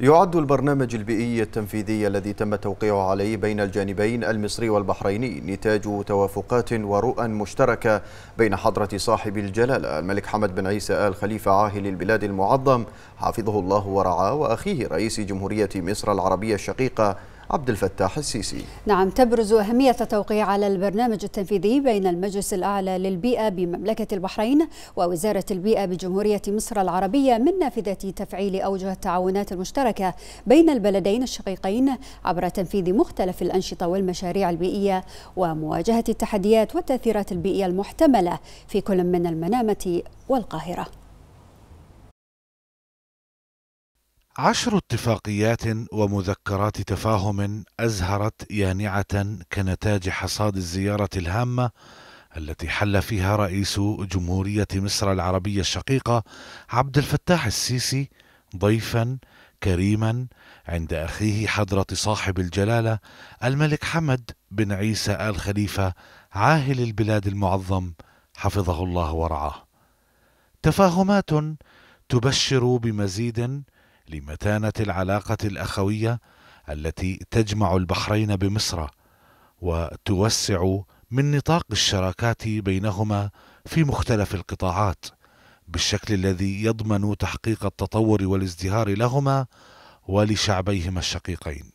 يعد البرنامج البيئي التنفيذي الذي تم توقيعه عليه بين الجانبين المصري والبحريني نتاج توافقات ورؤى مشتركة بين حضرة صاحب الجلالة الملك حمد بن عيسى آل خليفة عاهل البلاد المعظم حافظه الله ورعاه وأخيه رئيس جمهورية مصر العربية الشقيقة عبد الفتاح السيسي نعم تبرز أهمية التوقيع على البرنامج التنفيذي بين المجلس الأعلى للبيئة بمملكة البحرين ووزارة البيئة بجمهورية مصر العربية من نافذة تفعيل أوجه التعاونات المشتركة بين البلدين الشقيقين عبر تنفيذ مختلف الأنشطة والمشاريع البيئية ومواجهة التحديات والتأثيرات البيئية المحتملة في كل من المنامة والقاهرة عشر اتفاقيات ومذكرات تفاهم أزهرت يانعة كنتاج حصاد الزيارة الهامة التي حل فيها رئيس جمهورية مصر العربية الشقيقة عبد الفتاح السيسي ضيفا كريما عند أخيه حضرة صاحب الجلالة الملك حمد بن عيسى آل خليفة عاهل البلاد المعظم حفظه الله ورعاه. تفاهمات تبشر بمزيد لمتانة العلاقة الأخوية التي تجمع البحرين بمصر وتوسع من نطاق الشراكات بينهما في مختلف القطاعات بالشكل الذي يضمن تحقيق التطور والازدهار لهما ولشعبيهما الشقيقين.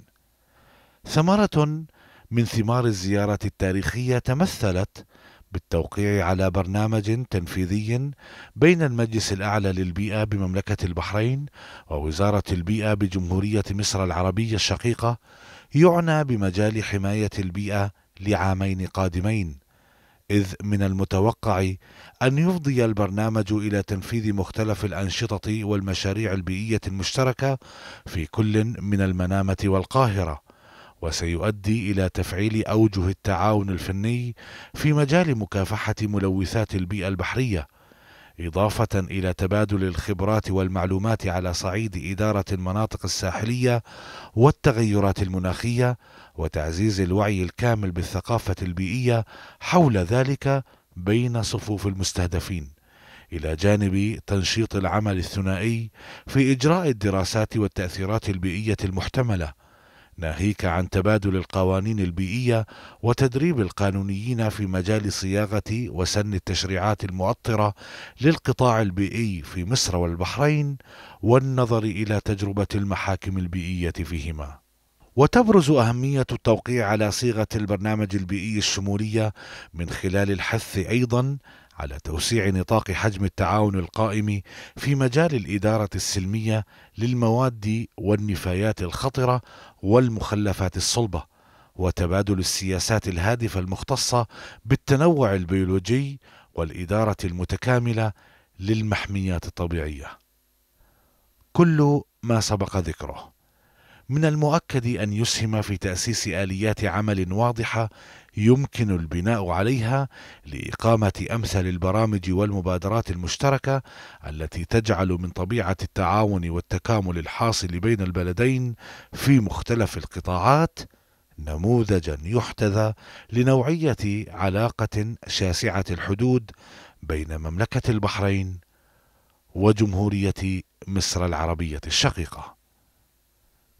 ثمرة من ثمار الزيارة التاريخية تمثلت بالتوقيع على برنامج تنفيذي بين المجلس الأعلى للبيئة بمملكة البحرين ووزارة البيئة بجمهورية مصر العربية الشقيقة يعنى بمجال حماية البيئة لعامين قادمين إذ من المتوقع أن يفضي البرنامج إلى تنفيذ مختلف الأنشطة والمشاريع البيئية المشتركة في كل من المنامة والقاهرة وسيؤدي إلى تفعيل أوجه التعاون الفني في مجال مكافحة ملوثات البيئة البحرية إضافة إلى تبادل الخبرات والمعلومات على صعيد إدارة المناطق الساحلية والتغيرات المناخية وتعزيز الوعي الكامل بالثقافة البيئية حول ذلك بين صفوف المستهدفين إلى جانب تنشيط العمل الثنائي في إجراء الدراسات والتأثيرات البيئية المحتملة ناهيك عن تبادل القوانين البيئيه وتدريب القانونيين في مجال صياغه وسن التشريعات المؤطره للقطاع البيئي في مصر والبحرين والنظر الى تجربه المحاكم البيئيه فيهما وتبرز أهمية التوقيع على صيغة البرنامج البيئي الشمولية من خلال الحث أيضا على توسيع نطاق حجم التعاون القائم في مجال الإدارة السلمية للمواد والنفايات الخطرة والمخلفات الصلبة، وتبادل السياسات الهادفة المختصة بالتنوع البيولوجي والإدارة المتكاملة للمحميات الطبيعية. كل ما سبق ذكره. من المؤكد أن يسهم في تأسيس آليات عمل واضحة يمكن البناء عليها لإقامة أمثل البرامج والمبادرات المشتركة التي تجعل من طبيعة التعاون والتكامل الحاصل بين البلدين في مختلف القطاعات نموذجا يحتذى لنوعية علاقة شاسعة الحدود بين مملكة البحرين وجمهورية مصر العربية الشقيقة